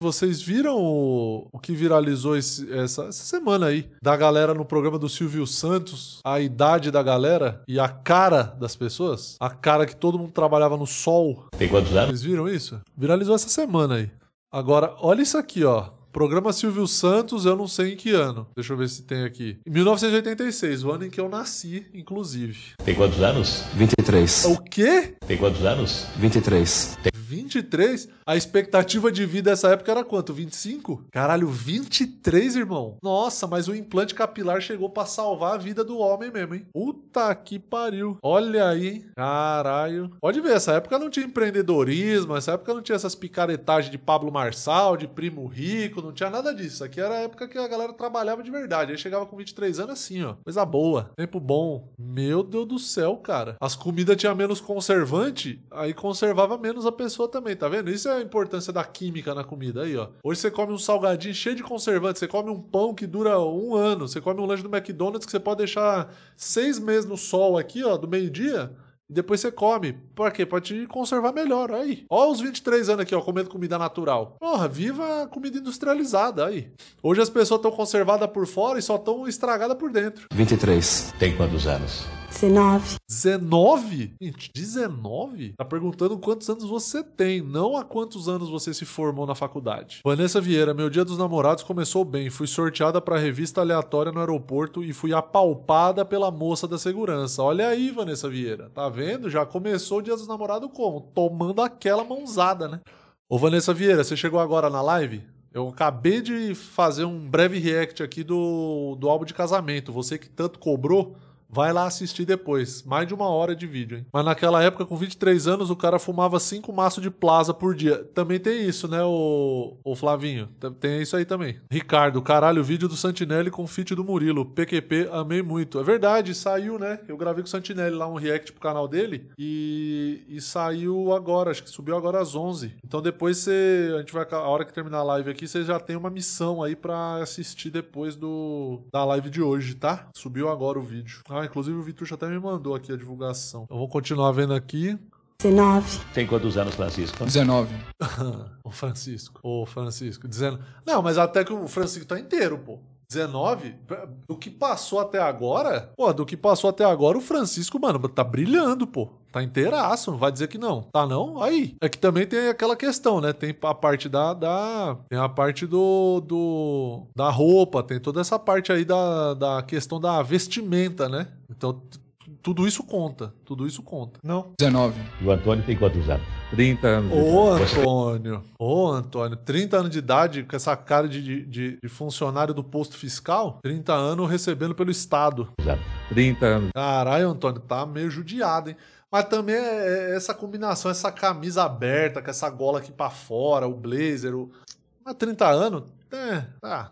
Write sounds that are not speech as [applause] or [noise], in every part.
Vocês viram o, o que viralizou esse, essa, essa, semana aí? Da galera no programa do Silvio Santos, a idade da galera e a cara das pessoas? A cara que todo mundo trabalhava no sol. Tem quantos anos? Vocês viram isso? Viralizou essa semana aí. Agora, olha isso aqui, ó. Programa Silvio Santos, eu não sei em que ano. Deixa eu ver se tem aqui. 1986, o ano em que eu nasci, inclusive. Tem quantos anos? 23. O quê? Tem quantos anos? 23. Tem... 23? A expectativa de vida nessa época era quanto? 25? Caralho, 23, irmão? Nossa, mas o implante capilar chegou para salvar a vida do homem mesmo, hein? Puta que pariu. Olha aí, caralho. Pode ver, essa época não tinha empreendedorismo, essa época não tinha essas picaretagens de Pablo Marçal, de primo rico, não tinha nada disso. Aqui era a época que a galera trabalhava de verdade. Aí chegava com 23 anos assim, ó. Coisa boa, tempo bom. Meu Deus do céu, cara. As comidas tinham menos conservante, aí conservava menos a pessoa também, tá vendo? Isso é a importância da química na comida aí, ó. Hoje você come um salgadinho cheio de conservante, você come um pão que dura um ano, você come um lanche do McDonald's que você pode deixar seis meses no sol aqui, ó, do meio-dia. E depois você come. Pra quê? Pra te conservar melhor, aí. Ó os 23 anos aqui, ó, comendo comida natural. Porra, viva a comida industrializada, aí. Hoje as pessoas estão conservadas por fora e só estão estragadas por dentro. 23. Tem quantos anos? 19. 19? Gente, 19? Tá perguntando quantos anos você tem, não há quantos anos você se formou na faculdade. Vanessa Vieira, meu dia dos namorados começou bem. Fui sorteada pra revista aleatória no aeroporto e fui apalpada pela moça da segurança. Olha aí, Vanessa Vieira. Tá vendo? Já começou o dia dos namorados como? Tomando aquela mãozada, né? Ô, Vanessa Vieira, você chegou agora na live? Eu acabei de fazer um breve react aqui do, do álbum de casamento. Você que tanto cobrou. Vai lá assistir depois. Mais de uma hora de vídeo, hein? Mas naquela época, com 23 anos, o cara fumava cinco maços de plaza por dia. Também tem isso, né, o, o Flavinho? Tem isso aí também. Ricardo, caralho, vídeo do Santinelli com feat do Murilo. PQP, amei muito. É verdade, saiu, né? Eu gravei com o Santinelli lá um react pro canal dele e, e saiu agora. Acho que subiu agora às 11. Então depois você. A gente vai. A hora que terminar a live aqui, você já tem uma missão aí para assistir depois do da live de hoje, tá? Subiu agora o vídeo. Ah, ah, inclusive o Vitucho até me mandou aqui a divulgação. Eu vou continuar vendo aqui. 19. Tem quantos anos, Francisco? 19. [laughs] o Francisco. Ô, Francisco, dizendo. Não, mas até que o Francisco tá inteiro, pô. 19, do que passou até agora, pô, do que passou até agora, o Francisco, mano, tá brilhando, pô. Tá inteiraço, não vai dizer que não. Tá não? Aí. É que também tem aquela questão, né? Tem a parte da. da tem a parte do, do. da roupa, tem toda essa parte aí da, da questão da vestimenta, né? Então tudo isso conta. Tudo isso conta. Não. 19. E o Antônio tem quantos anos? 30 anos. Ô, Antônio. Ô, Antônio. 30 anos de idade, com essa cara de, de, de funcionário do posto fiscal. 30 anos recebendo pelo Estado. Exato. 30 anos. Caralho, Antônio, tá meio judiado, hein? Mas também é, é essa combinação, essa camisa aberta, com essa gola aqui pra fora, o blazer, o... Há 30 anos, é, tá.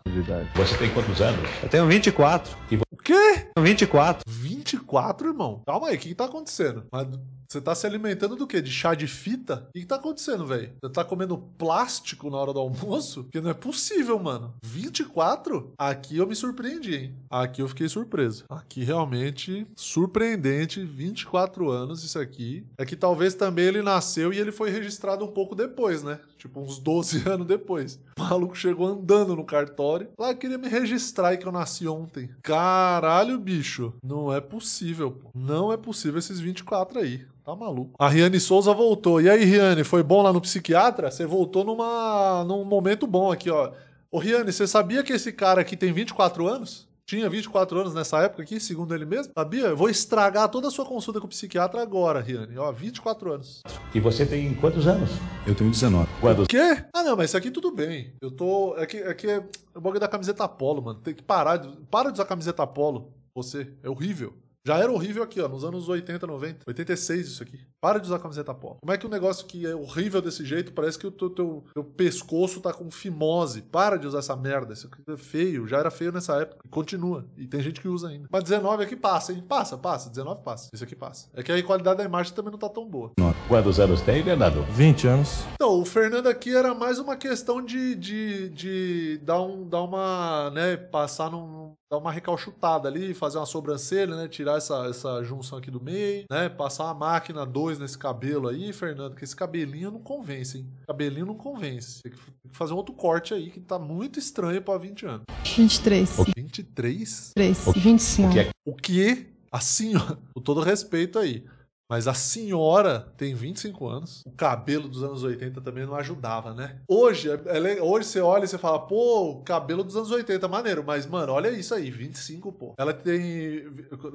Você tem quantos anos? Eu tenho 24. E... O quê? 24. 24? 24, irmão. Calma aí, o que, que tá acontecendo? Mas você tá se alimentando do quê? De chá de fita? O que, que tá acontecendo, velho? Você tá comendo plástico na hora do almoço? Porque não é possível, mano. 24? Aqui eu me surpreendi, hein? Aqui eu fiquei surpreso. Aqui realmente surpreendente. 24 anos isso aqui. É que talvez também ele nasceu e ele foi registrado um pouco depois, né? Tipo, uns 12 [laughs] anos depois. O maluco chegou andando no cartório. Lá queria me registrar e que eu nasci ontem. Caralho, bicho. Não é possível possível, pô. Não é possível esses 24 aí. Tá maluco. A Riane Souza voltou. E aí, Riane, foi bom lá no psiquiatra? Você voltou numa, num momento bom aqui, ó. Ô, Riane, você sabia que esse cara aqui tem 24 anos? Tinha 24 anos nessa época aqui, segundo ele mesmo. Sabia? Eu vou estragar toda a sua consulta com o psiquiatra agora, Riane. Ó, 24 anos. E você tem quantos anos? Eu tenho 19. Quantos? O quê? Ah, não, mas isso aqui tudo bem. Eu tô... Aqui, aqui é, é o bagulho da camiseta polo, mano. Tem que parar. Para de usar camiseta polo. Você. É horrível. Já era horrível aqui, ó, nos anos 80, 90. 86 isso aqui. Para de usar camiseta polo. Como é que um negócio que é horrível desse jeito parece que o teu, teu, teu pescoço tá com fimose? Para de usar essa merda. Isso é feio, já era feio nessa época. E continua. E tem gente que usa ainda. Mas 19 aqui passa, hein? Passa, passa. 19 passa. Isso aqui passa. É que a qualidade da imagem também não tá tão boa. Quantos anos tem, Leonardo? 20 anos. Então, o Fernando aqui era mais uma questão de, de, de dar, um, dar uma, né, passar num, dar uma recalchutada ali, fazer uma sobrancelha, né, tirar essa, essa junção aqui do meio, né, passar uma máquina 2 arroz nesse cabelo aí, Fernando, que esse cabelinho não convence, hein? Cabelinho não convence. Tem que fazer um outro corte aí que tá muito estranho pra 20 anos. 23. 23? 3. 25. O que? É? O que? Assim, ó, com todo respeito aí. Mas a senhora tem 25 anos. O cabelo dos anos 80 também não ajudava, né? Hoje, é, é hoje você olha e você fala, pô, cabelo dos anos 80, maneiro. Mas, mano, olha isso aí, 25, pô. Ela tem.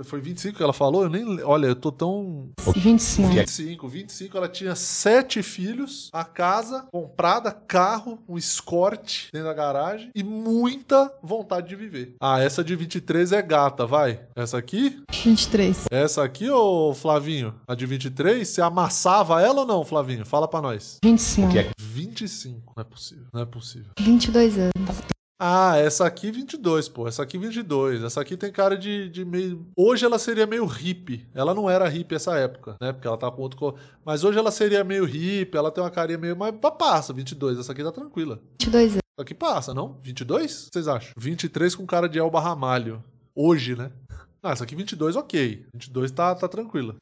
Foi 25 que ela falou? Eu nem. Olha, eu tô tão. 25. 25, 25. Ela tinha sete filhos, a casa comprada, carro, um escorte dentro da garagem e muita vontade de viver. Ah, essa de 23 é gata, vai. Essa aqui? 23. Essa aqui, ô Flavinho? A de 23, você amassava ela ou não, Flavinho? Fala pra nós. 25. O que é? 25. Não é possível, não é possível. 22 anos. Ah, essa aqui 22, pô. Essa aqui 22. Essa aqui tem cara de, de meio. Hoje ela seria meio hippie. Ela não era hippie essa época, né? Porque ela tá com outro. Co... Mas hoje ela seria meio hippie. Ela tem uma carinha meio. Mas passa, 22. Essa aqui tá tranquila. 22 anos. Essa aqui passa, não? 22? O que Vocês acham? 23 com cara de Elba Ramalho. Hoje, né? Ah, essa aqui 22, ok. 22 tá, tá tranquila.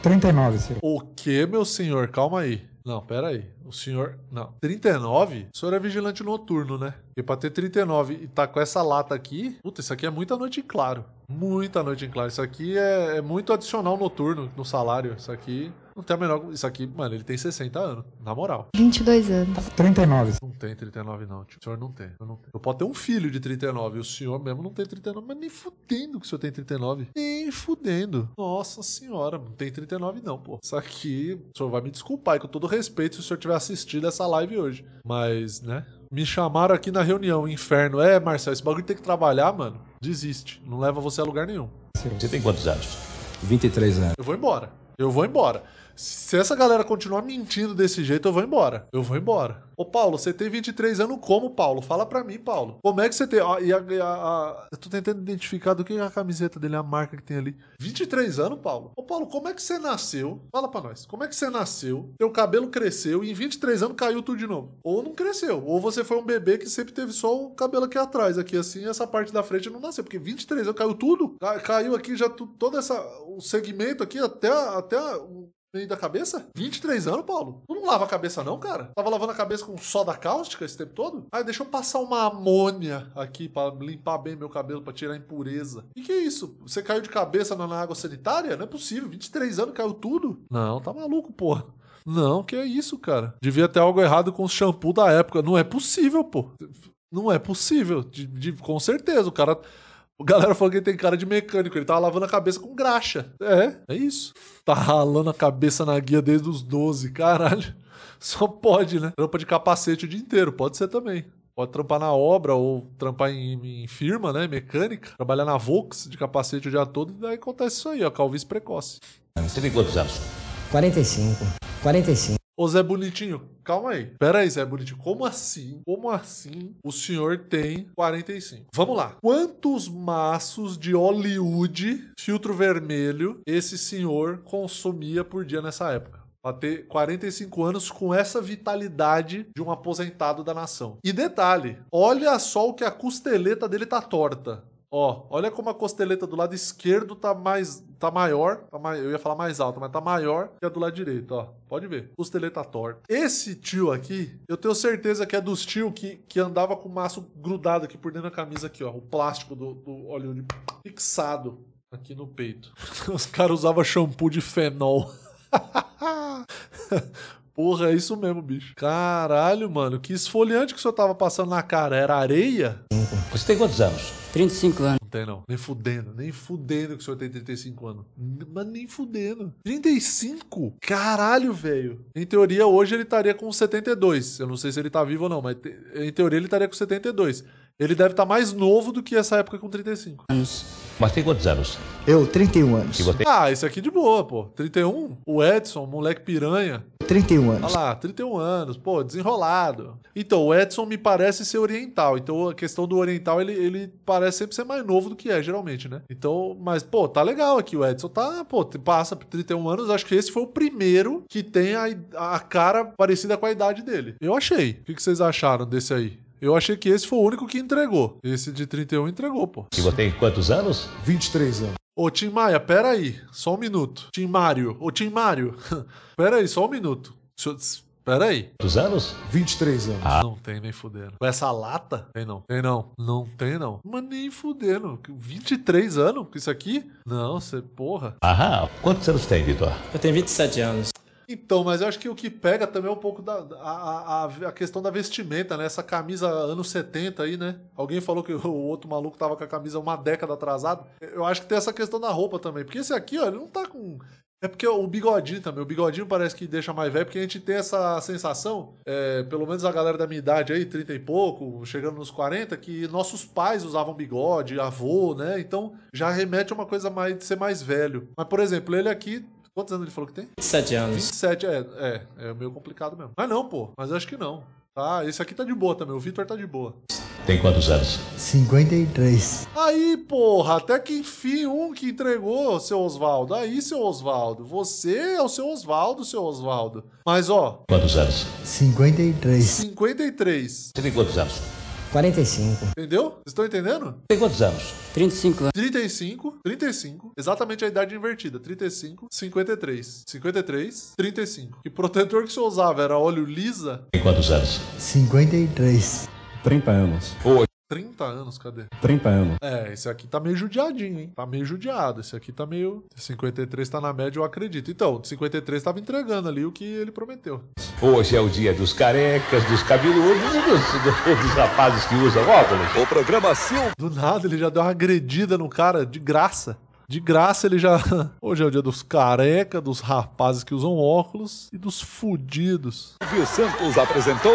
39, senhor. O que, meu senhor? Calma aí. Não, pera aí. O senhor. Não. 39? O senhor é vigilante noturno, né? E pra ter 39 e tá com essa lata aqui. Puta, isso aqui é muita noite em claro. Muita noite em claro. Isso aqui é, é muito adicional noturno no salário. Isso aqui. Não tem a menor. Isso aqui, mano, ele tem 60 anos, na moral. 22 anos. 39. Tá não tem 39, não, tio. O senhor não tem. Eu, não tenho. eu posso ter um filho de 39. E o senhor mesmo não tem 39. Mas nem fudendo que o senhor tem 39. Nem fudendo. Nossa senhora, não tem 39, não, pô. Isso aqui, o senhor vai me desculpar, é e com todo respeito, se o senhor tiver assistido essa live hoje. Mas, né? Me chamaram aqui na reunião, inferno. É, Marcel, esse bagulho tem que trabalhar, mano. Desiste. Não leva você a lugar nenhum. Você tem quantos anos? 23 anos. Eu vou embora. Eu vou embora se essa galera continuar mentindo desse jeito, eu vou embora. Eu vou embora. Ô, Paulo, você tem 23 anos como, Paulo? Fala pra mim, Paulo. Como é que você tem. Ah, e a, a, a... Eu tô tentando identificar do que é a camiseta dele, a marca que tem ali. 23 anos, Paulo? Ô, Paulo, como é que você nasceu? Fala pra nós. Como é que você nasceu? Teu cabelo cresceu e em 23 anos caiu tudo de novo. Ou não cresceu. Ou você foi um bebê que sempre teve só o cabelo aqui atrás, aqui assim, essa parte da frente não nasceu. Porque 23 anos caiu tudo. Caiu aqui já toda essa. O segmento aqui até, até meio da cabeça? 23 anos, Paulo? Tu não lava a cabeça não, cara? Tava lavando a cabeça com soda cáustica esse tempo todo? Ah, deixa eu passar uma amônia aqui para limpar bem meu cabelo, para tirar a impureza. E que é isso? Você caiu de cabeça na água sanitária? Não é possível, 23 anos caiu tudo? Não, tá maluco, porra. Não, que é isso, cara. Devia ter algo errado com o shampoo da época. Não é possível, pô. Não é possível. De, de, com certeza, o cara o galera falou que ele tem cara de mecânico, ele tava tá lavando a cabeça com graxa. É, é isso. Tá ralando a cabeça na guia desde os 12, caralho. [laughs] Só pode, né? Trampa de capacete o dia inteiro, pode ser também. Pode trampar na obra ou trampar em, em firma, né? Mecânica. Trabalhar na Vox de capacete o dia todo, daí acontece isso aí, ó. Calvície precoce. Você tem quantos anos? 45. 45. Ô Zé Bonitinho, calma aí. Pera aí, Zé Bonitinho. Como assim? Como assim o senhor tem 45? Vamos lá. Quantos maços de Hollywood, filtro vermelho, esse senhor consumia por dia nessa época? Pra ter 45 anos com essa vitalidade de um aposentado da nação. E detalhe, olha só o que a costeleta dele tá torta. Ó, olha como a costeleta do lado esquerdo tá mais tá maior, tá mai... eu ia falar mais alto mas tá maior que a do lado direito, ó. Pode ver, costeleta torta. Esse tio aqui, eu tenho certeza que é dos tio que, que andava com o maço grudado aqui por dentro da camisa aqui, ó. O plástico do, do óleo de fixado aqui no peito. [laughs] Os caras usavam shampoo de fenol. [laughs] Porra, é isso mesmo, bicho. Caralho, mano, que esfoliante que o senhor tava passando na cara? Era areia? Você tem quantos anos? 35 anos. Não tem, não. Nem fudendo, nem fudendo que o senhor tem 35 anos. Mas nem fudendo. 35? Caralho, velho. Em teoria, hoje ele estaria com 72. Eu não sei se ele tá vivo ou não, mas em teoria ele estaria com 72. Ele deve estar tá mais novo do que essa época com 35 anos. Mas tem quantos anos? Eu, 31 anos. Ah, esse aqui de boa, pô. 31? O Edson, moleque piranha. 31 anos. Olha lá, 31 anos, pô, desenrolado. Então, o Edson me parece ser oriental. Então, a questão do oriental, ele, ele parece sempre ser mais novo do que é, geralmente, né? Então, mas, pô, tá legal aqui. O Edson tá, pô, passa por 31 anos. Acho que esse foi o primeiro que tem a, a cara parecida com a idade dele. Eu achei. O que vocês acharam desse aí? Eu achei que esse foi o único que entregou. Esse de 31 entregou, pô. E você tem quantos anos? 23 anos. Ô, Tim Maia, pera aí. Só um minuto. Tim Mário. Ô, Tim Mário. [laughs] pera aí, só um minuto. Pera aí. Quantos anos? 23 anos. Ah. Não tem nem fudendo. Com essa lata? Tem não. Tem não. Não tem não. Mas nem fudendo. 23 anos com isso aqui? Não, você porra. Aham. Quantos anos tem, Vitor? Eu tenho 27 anos. Então, mas eu acho que o que pega também é um pouco da, a, a, a questão da vestimenta, né? Essa camisa anos 70 aí, né? Alguém falou que [laughs] o outro maluco tava com a camisa uma década atrasado. Eu acho que tem essa questão da roupa também. Porque esse aqui, ó, ele não tá com. É porque o bigodinho também, o bigodinho parece que deixa mais velho, porque a gente tem essa sensação, é, pelo menos a galera da minha idade aí, 30 e pouco, chegando nos 40, que nossos pais usavam bigode, avô, né? Então já remete a uma coisa mais de ser mais velho. Mas, por exemplo, ele aqui Quantos anos ele falou que tem? 27 anos. 27, é, é, é meio complicado mesmo. Mas não, pô, mas eu acho que não. Tá, esse aqui tá de boa também, o Vitor tá de boa. Tem quantos anos? 53. Aí, porra, até que enfim, um que entregou, seu Oswaldo. Aí, seu Oswaldo. Você é o seu Oswaldo, seu Oswaldo. Mas, ó. Quantos anos? 53. 53. Você tem quantos anos? 45. Entendeu? Vocês estão entendendo? Tem quantos anos? 35 anos. 35, 35, exatamente a idade invertida. 35, 53. 53, 35. E protetor que você usava era óleo lisa? Tem quantos anos? 53. 30 anos. Foi. 30 anos, cadê? 30 anos. É, esse aqui tá meio judiadinho, hein? Tá meio judiado. Esse aqui tá meio. 53 tá na média, eu acredito. Então, 53 tava entregando ali o que ele prometeu. Hoje é o dia dos carecas, dos cabeludos e dos, dos rapazes que usam óculos. O programa Sil. Do nada, ele já deu uma agredida no cara, de graça. De graça ele já. [laughs] Hoje é o dia dos careca, dos rapazes que usam óculos e dos fudidos. o Santos apresentou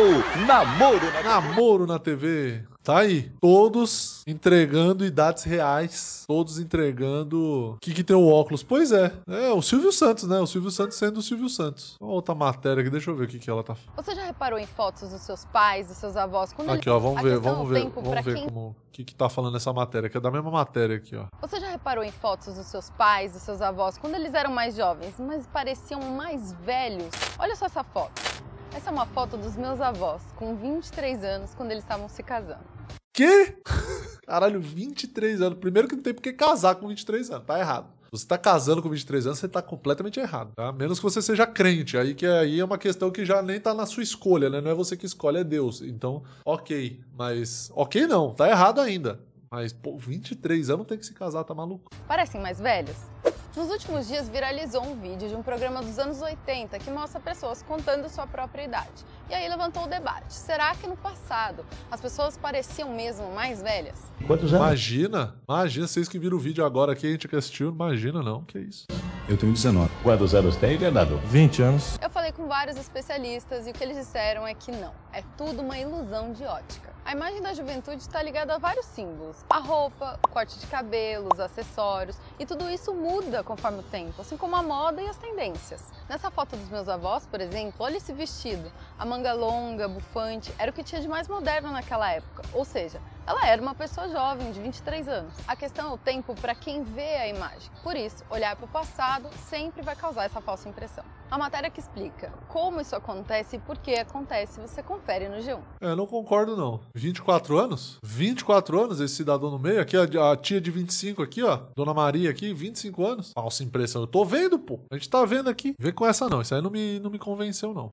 Namoro na Namoro na TV. Tá aí. Todos entregando idades reais. Todos entregando. O que, que tem o óculos? Pois é. É o Silvio Santos, né? O Silvio Santos sendo o Silvio Santos. outra matéria aqui, deixa eu ver o que, que ela tá. Você já reparou em fotos dos seus pais, dos seus avós? Quando aqui, ó, vamos ver, vamos ver. Vamos ver quem... como. O que, que tá falando essa matéria? Que é da mesma matéria aqui, ó. Você já reparou em fotos dos seus pais, dos seus avós, quando eles eram mais jovens, mas pareciam mais velhos? Olha só essa foto. Essa é uma foto dos meus avós, com 23 anos, quando eles estavam se casando. Quê? [laughs] Caralho, 23 anos. Primeiro que não tem por que casar com 23 anos, tá errado. Você tá casando com 23 anos, você tá completamente errado, tá? menos que você seja crente, aí que é, aí é uma questão que já nem tá na sua escolha, né? Não é você que escolhe, é Deus. Então, ok, mas ok não, tá errado ainda. Mas, pô, 23 anos tem que se casar, tá maluco? Parecem mais velhos? Nos últimos dias viralizou um vídeo de um programa dos anos 80 que mostra pessoas contando sua própria idade. E aí levantou o debate: será que no passado as pessoas pareciam mesmo mais velhas? Quantos anos? Imagina, imagina, vocês que viram o vídeo agora aqui, a gente que assistiu, imagina não, que isso. Eu tenho 19. Quantos anos tem, Leonardo? 20 anos. Eu falei com vários especialistas e o que eles disseram é que não, é tudo uma ilusão de ótica. A imagem da juventude está ligada a vários símbolos. A roupa, o corte de cabelo, os acessórios, e tudo isso muda conforme o tempo, assim como a moda e as tendências. Nessa foto dos meus avós, por exemplo, olha esse vestido. A manga longa, bufante, era o que tinha de mais moderno naquela época, ou seja, ela era uma pessoa jovem, de 23 anos. A questão é o tempo para quem vê a imagem. Por isso, olhar para o passado sempre vai causar essa falsa impressão. A matéria que explica como isso acontece e por que acontece, você confere no G1. Eu é, não concordo, não. 24 anos? 24 anos esse cidadão no meio? Aqui, a, a tia de 25 aqui, ó. Dona Maria aqui, 25 anos. Falsa impressão. Eu tô vendo, pô. A gente tá vendo aqui. Vem com essa, não. Isso aí não me, não me convenceu, não.